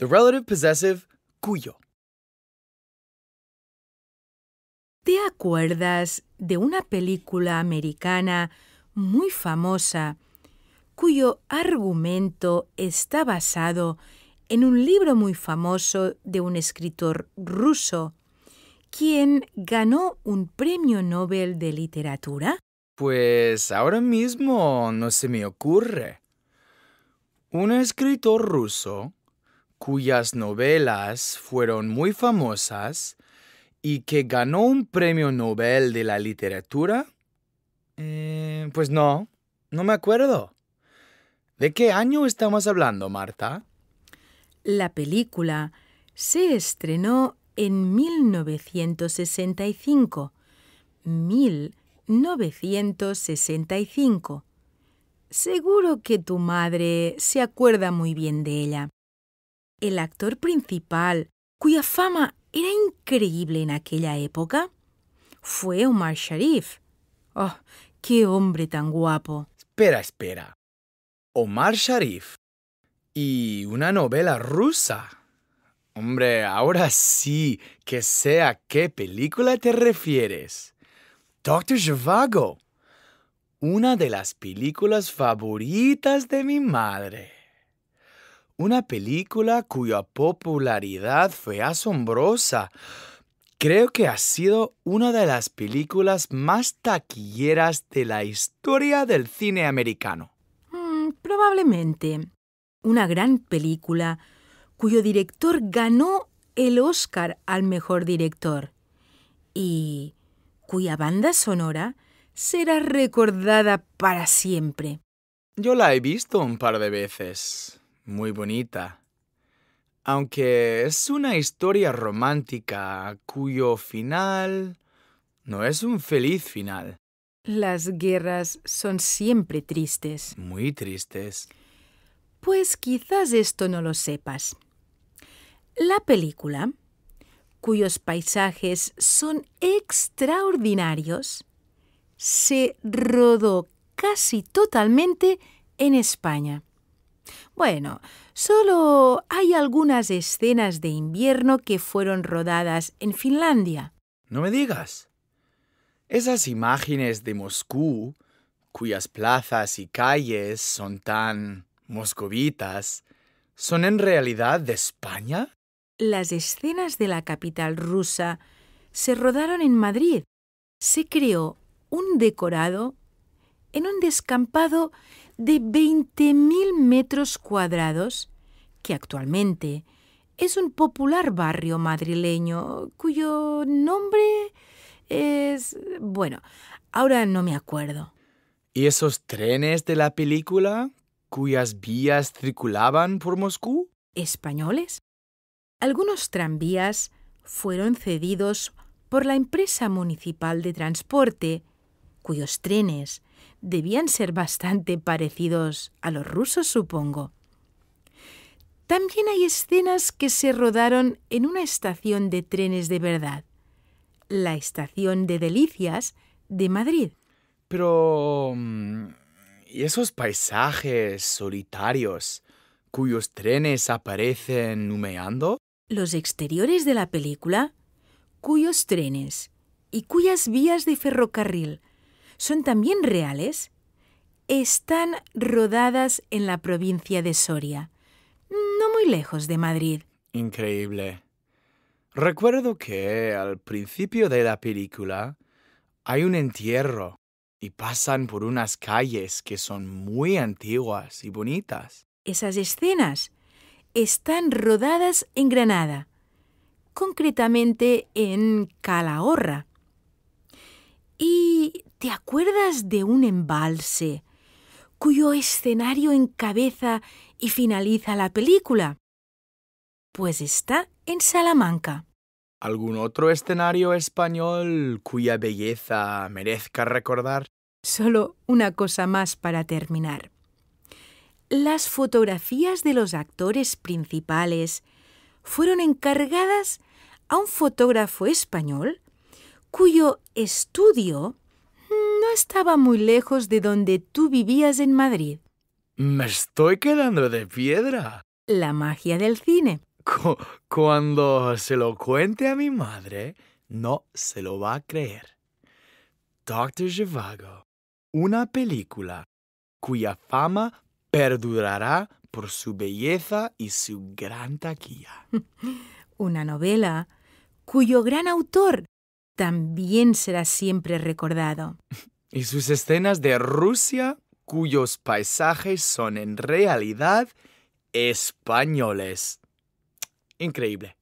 The relative possessive cuyo. ¿Te acuerdas de una película americana muy famosa cuyo argumento está basado en un libro muy famoso de un escritor ruso, quien ganó un premio Nobel de literatura? Pues ahora mismo no se me ocurre. Un escritor ruso cuyas novelas fueron muy famosas y que ganó un premio Nobel de la literatura? Eh, pues no, no me acuerdo. ¿De qué año estamos hablando, Marta? La película se estrenó en 1965. 1965. Seguro que tu madre se acuerda muy bien de ella el actor principal, cuya fama era increíble en aquella época, fue Omar Sharif. ¡Oh, qué hombre tan guapo! Espera, espera. Omar Sharif y una novela rusa. Hombre, ahora sí, que sé a qué película te refieres. Doctor Zhivago, una de las películas favoritas de mi madre una película cuya popularidad fue asombrosa. Creo que ha sido una de las películas más taquilleras de la historia del cine americano. Mm, probablemente. Una gran película cuyo director ganó el Oscar al mejor director y cuya banda sonora será recordada para siempre. Yo la he visto un par de veces muy bonita. Aunque es una historia romántica cuyo final no es un feliz final. Las guerras son siempre tristes. Muy tristes. Pues quizás esto no lo sepas. La película, cuyos paisajes son extraordinarios, se rodó casi totalmente en España. Bueno, solo hay algunas escenas de invierno que fueron rodadas en Finlandia. No me digas. Esas imágenes de Moscú, cuyas plazas y calles son tan moscovitas, ¿son en realidad de España? Las escenas de la capital rusa se rodaron en Madrid. Se creó un decorado en un descampado de 20.000 metros cuadrados, que actualmente es un popular barrio madrileño cuyo nombre es... bueno, ahora no me acuerdo. ¿Y esos trenes de la película cuyas vías circulaban por Moscú? Españoles. Algunos tranvías fueron cedidos por la empresa municipal de transporte, cuyos trenes debían ser bastante parecidos a los rusos, supongo. También hay escenas que se rodaron en una estación de trenes de verdad, la estación de Delicias de Madrid. Pero... Mm, ¿Y esos paisajes solitarios cuyos trenes aparecen humeando? Los exteriores de la película, cuyos trenes y cuyas vías de ferrocarril son también reales, están rodadas en la provincia de Soria, no muy lejos de Madrid. Increíble. Recuerdo que al principio de la película hay un entierro y pasan por unas calles que son muy antiguas y bonitas. Esas escenas están rodadas en Granada, concretamente en Calahorra. Y ¿Te acuerdas de un embalse cuyo escenario encabeza y finaliza la película? Pues está en Salamanca. ¿Algún otro escenario español cuya belleza merezca recordar? Solo una cosa más para terminar. Las fotografías de los actores principales fueron encargadas a un fotógrafo español cuyo estudio estaba muy lejos de donde tú vivías en Madrid. Me estoy quedando de piedra. La magia del cine. cuando se lo cuente a mi madre, no se lo va a creer. Doctor Zhivago, una película cuya fama perdurará por su belleza y su gran taquilla. Una novela cuyo gran autor también será siempre recordado. y sus escenas de Rusia, cuyos paisajes son en realidad españoles. Increíble.